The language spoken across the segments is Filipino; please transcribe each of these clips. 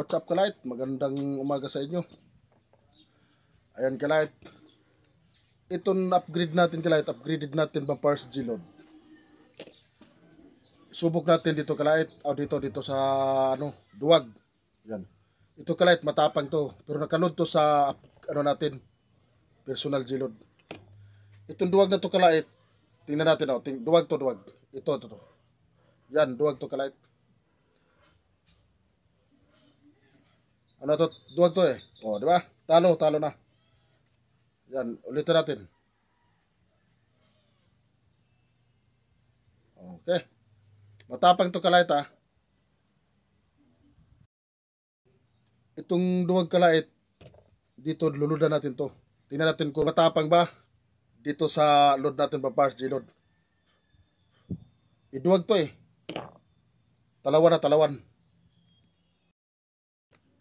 What's up kalait? Magandang umaga sa inyo. Ayan kalait. Itong upgrade natin kalait. Upgraded natin bumpers G-load. Subok natin dito kalait. O ah, dito dito sa ano, duwag. Ayan. Ito kalait matapang to. Pero nakalod to sa ano natin. Personal G-load. Itong duwag na to kalait. Tingnan natin o. Oh. Ting, duwag to duwag. Ito to to. Yan duwag to kalait. ano to, duwag to eh. O, oh, di ba? Talo, talo na. Yan, ulitin natin. Okay. Matapang to kalait ah. Itong duwag kalait, dito luludan natin to. Tingnan natin kung matapang ba dito sa load natin pa parts G-load. Iduwag to eh. Talawan na talawan.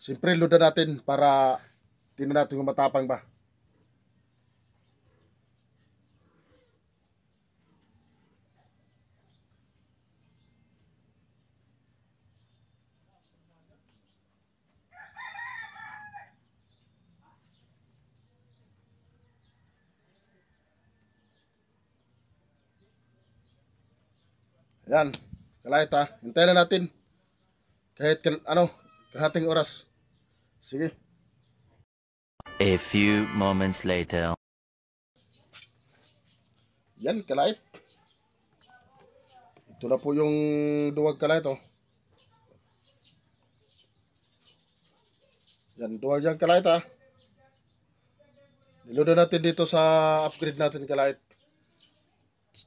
Siyempre, load na natin para tingnan natin kung matapang ba. Yan. Kalahit ha. Hintayin na natin. Kahit ano, kahit kalahating oras. Sige. A few moments later. Yan, kalait. Ito na po yung duwag kalait, oh. Yan, duwag yan kalait, ha. Ah. Niludo natin dito sa upgrade natin kalait.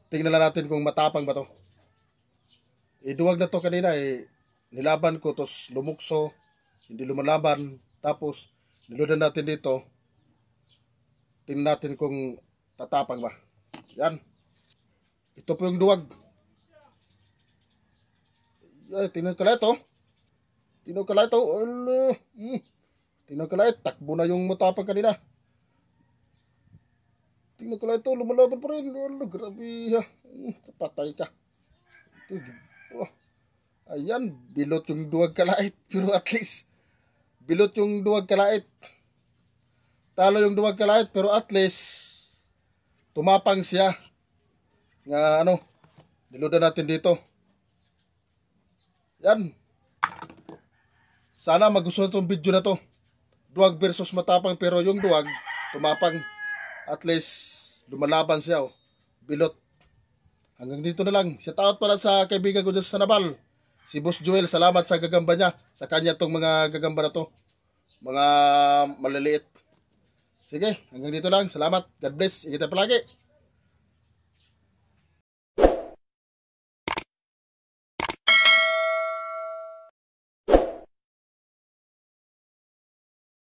Tingnan natin kung matapang ba to. Iduwag eh, na to kanina, eh. Nilaban ko, tos lumukso hindi lumalaban. Tapos, nilodan natin dito. Tingnan natin kung tatapang ba. Yan. Ito po yung duwag. Ay, tingnan ka ito. Tingnan ka ito. Alo. Mm. Tingnan ka ito. Takbo na yung matapang kanina. Tingnan ka ito. Lumalaban pa rin. Alo, grabe ha. Mm, patay ka. Ito, oh. Ayan, bilot yung duwag kalait. Pero at least, bilot yung duwag kalait. Talo yung duwag kalait pero at least tumapang siya. Nga ano, niludan natin dito. Yan. Sana magustuhan itong video na to. Duwag versus matapang pero yung duwag, tumapang. At least, lumalaban siya. Oh. Bilot. Hanggang dito na lang. Shout out pala sa kaibigan ko dyan sa Nabal. Si Boss Joel, salamat sa gagamba niya. Sa kanya tong mga gagamba na to. Mga maliliit. Sige, hanggang dito lang. Salamat. God bless. Ikita palagi.